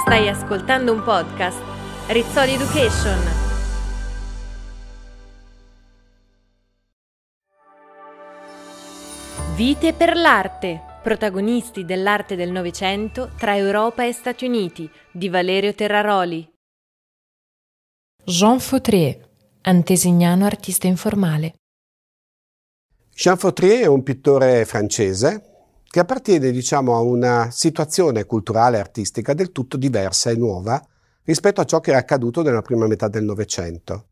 Stai ascoltando un podcast Rizzoli Education. Vite per l'arte. Protagonisti dell'arte del Novecento tra Europa e Stati Uniti di Valerio Terraroli. Jean Fautrier, antesignano artista informale. Jean Fautrier è un pittore francese che appartiene diciamo, a una situazione culturale e artistica del tutto diversa e nuova rispetto a ciò che era accaduto nella prima metà del Novecento.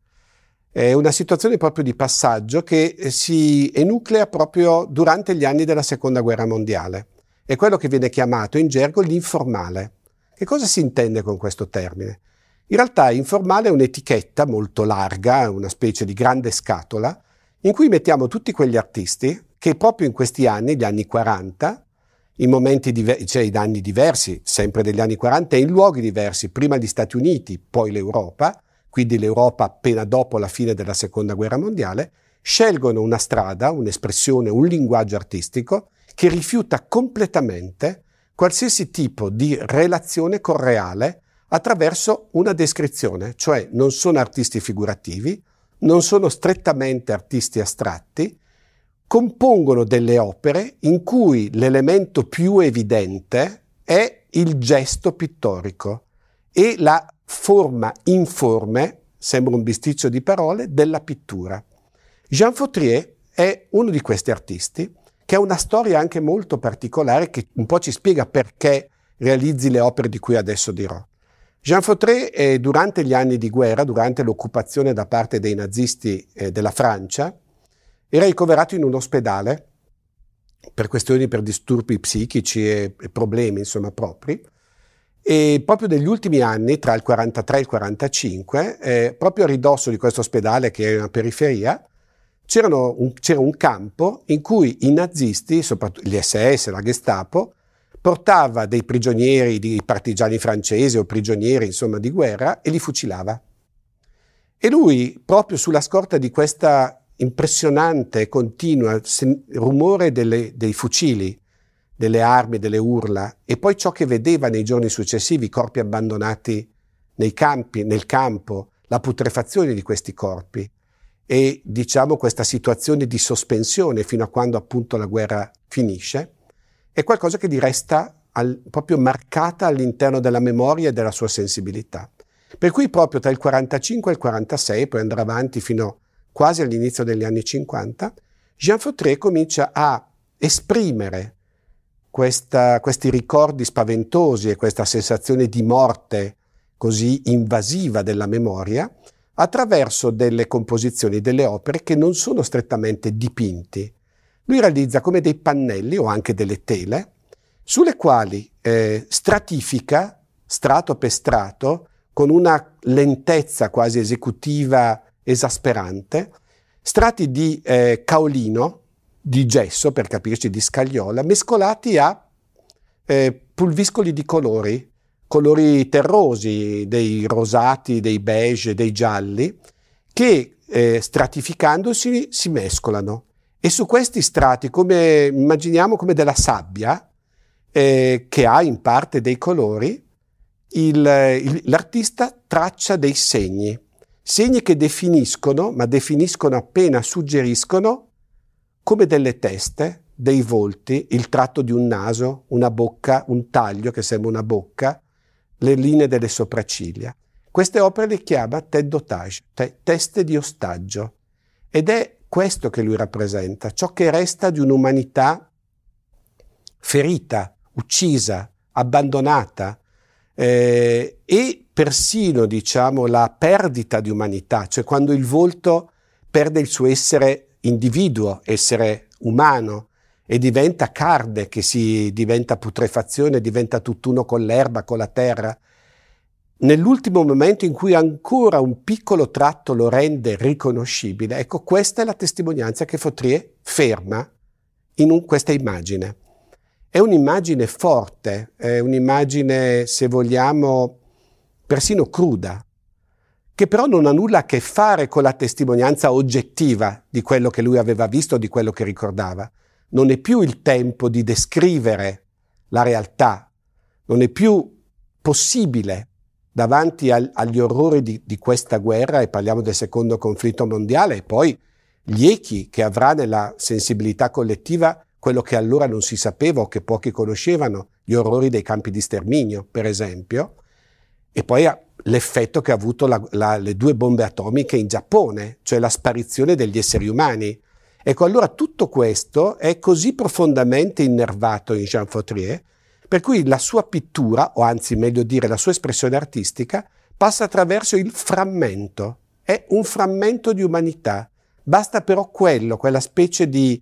È una situazione proprio di passaggio che eh, si enuclea proprio durante gli anni della Seconda Guerra Mondiale. È quello che viene chiamato in gergo l'informale. Che cosa si intende con questo termine? In realtà informale è un'etichetta molto larga, una specie di grande scatola, in cui mettiamo tutti quegli artisti che proprio in questi anni, gli anni 40, in momenti diversi, cioè in anni diversi, sempre degli anni 40, e in luoghi diversi, prima gli Stati Uniti, poi l'Europa, quindi l'Europa appena dopo la fine della Seconda Guerra Mondiale, scelgono una strada, un'espressione, un linguaggio artistico che rifiuta completamente qualsiasi tipo di relazione correale attraverso una descrizione, cioè non sono artisti figurativi, non sono strettamente artisti astratti, compongono delle opere in cui l'elemento più evidente è il gesto pittorico e la forma informe, sembra un bisticcio di parole, della pittura. Jean Fautrier è uno di questi artisti che ha una storia anche molto particolare che un po' ci spiega perché realizzi le opere di cui adesso dirò. Jean Fautré, eh, durante gli anni di guerra, durante l'occupazione da parte dei nazisti eh, della Francia, era ricoverato in un ospedale per questioni per disturbi psichici e, e problemi insomma propri. E proprio negli ultimi anni, tra il 43 e il 45, eh, proprio a ridosso di questo ospedale che è una periferia, un, c'era un campo in cui i nazisti, soprattutto gli SS, la Gestapo, portava dei prigionieri di partigiani francesi o prigionieri insomma di guerra e li fucilava. E lui, proprio sulla scorta di questo impressionante e continuo rumore delle, dei fucili, delle armi, delle urla, e poi ciò che vedeva nei giorni successivi, i corpi abbandonati nei campi, nel campo, la putrefazione di questi corpi e diciamo questa situazione di sospensione fino a quando appunto la guerra finisce, è qualcosa che gli resta al, proprio marcata all'interno della memoria e della sua sensibilità. Per cui proprio tra il 45 e il 46, poi andrà avanti fino quasi all'inizio degli anni 50, Jean Fautré comincia a esprimere questa, questi ricordi spaventosi e questa sensazione di morte così invasiva della memoria attraverso delle composizioni, delle opere che non sono strettamente dipinti, lui realizza come dei pannelli o anche delle tele sulle quali eh, stratifica strato per strato con una lentezza quasi esecutiva esasperante strati di eh, caolino, di gesso per capirci di scagliola, mescolati a eh, pulviscoli di colori, colori terrosi, dei rosati, dei beige, dei gialli, che eh, stratificandosi si mescolano e su questi strati, come, immaginiamo come della sabbia, eh, che ha in parte dei colori, l'artista traccia dei segni, segni che definiscono, ma definiscono appena suggeriscono, come delle teste, dei volti, il tratto di un naso, una bocca, un taglio che sembra una bocca, le linee delle sopracciglia. Queste opere le chiama tête d'otage, teste di ostaggio, ed è questo che lui rappresenta, ciò che resta di un'umanità ferita, uccisa, abbandonata eh, e persino diciamo la perdita di umanità, cioè quando il volto perde il suo essere individuo, essere umano e diventa carne che si diventa putrefazione, diventa tutt'uno con l'erba, con la terra nell'ultimo momento in cui ancora un piccolo tratto lo rende riconoscibile, ecco questa è la testimonianza che Fautrier ferma in un, questa immagine. È un'immagine forte, è un'immagine, se vogliamo, persino cruda, che però non ha nulla a che fare con la testimonianza oggettiva di quello che lui aveva visto, di quello che ricordava. Non è più il tempo di descrivere la realtà, non è più possibile davanti al, agli orrori di, di, questa guerra, e parliamo del secondo conflitto mondiale, e poi gli echi che avrà nella sensibilità collettiva quello che allora non si sapeva o che pochi conoscevano, gli orrori dei campi di sterminio, per esempio, e poi l'effetto che ha avuto la, la, le due bombe atomiche in Giappone, cioè la sparizione degli esseri umani. Ecco, allora tutto questo è così profondamente innervato in Jean Fautrier per cui la sua pittura, o anzi meglio dire la sua espressione artistica, passa attraverso il frammento, è un frammento di umanità. Basta però quello, quella specie di,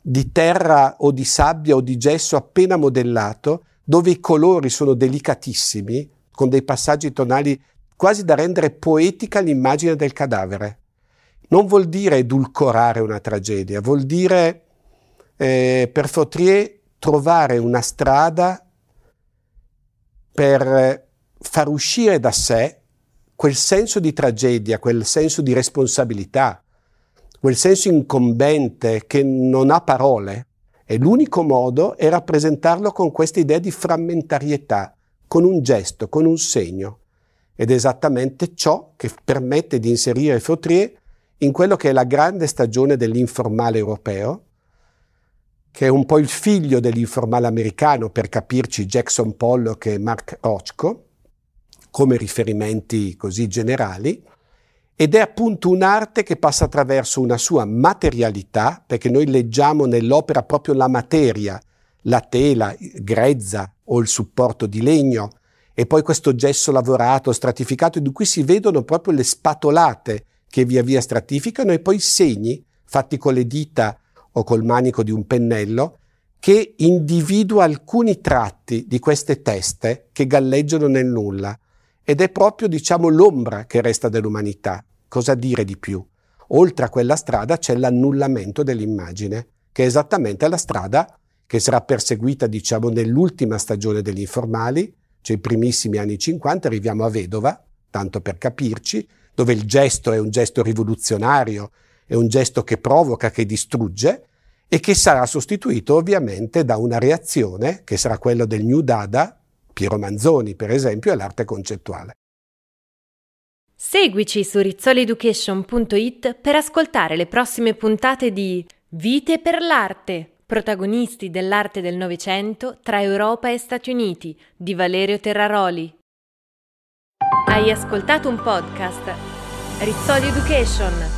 di terra o di sabbia o di gesso appena modellato, dove i colori sono delicatissimi, con dei passaggi tonali quasi da rendere poetica l'immagine del cadavere. Non vuol dire edulcorare una tragedia, vuol dire eh, per Fautrier trovare una strada per far uscire da sé quel senso di tragedia, quel senso di responsabilità, quel senso incombente che non ha parole. E l'unico modo è rappresentarlo con questa idea di frammentarietà, con un gesto, con un segno. Ed è esattamente ciò che permette di inserire Fautrier in quello che è la grande stagione dell'informale europeo, che è un po' il figlio dell'informale americano, per capirci Jackson Pollock e Mark Rochko, come riferimenti così generali, ed è appunto un'arte che passa attraverso una sua materialità, perché noi leggiamo nell'opera proprio la materia, la tela grezza o il supporto di legno, e poi questo gesso lavorato, stratificato, in cui si vedono proprio le spatolate che via via stratificano e poi i segni fatti con le dita o col manico di un pennello, che individua alcuni tratti di queste teste che galleggiano nel nulla ed è proprio, diciamo, l'ombra che resta dell'umanità. Cosa dire di più? Oltre a quella strada c'è l'annullamento dell'immagine, che è esattamente la strada che sarà perseguita, diciamo, nell'ultima stagione degli informali, cioè i primissimi anni 50, arriviamo a Vedova, tanto per capirci, dove il gesto è un gesto rivoluzionario, è un gesto che provoca, che distrugge e che sarà sostituito ovviamente da una reazione che sarà quella del New Dada, Piero Manzoni per esempio, e l'arte concettuale. Seguici su rizzoleducation.it per ascoltare le prossime puntate di Vite per l'arte, protagonisti dell'arte del Novecento tra Europa e Stati Uniti di Valerio Terraroli. Hai ascoltato un podcast Rizzoli Education.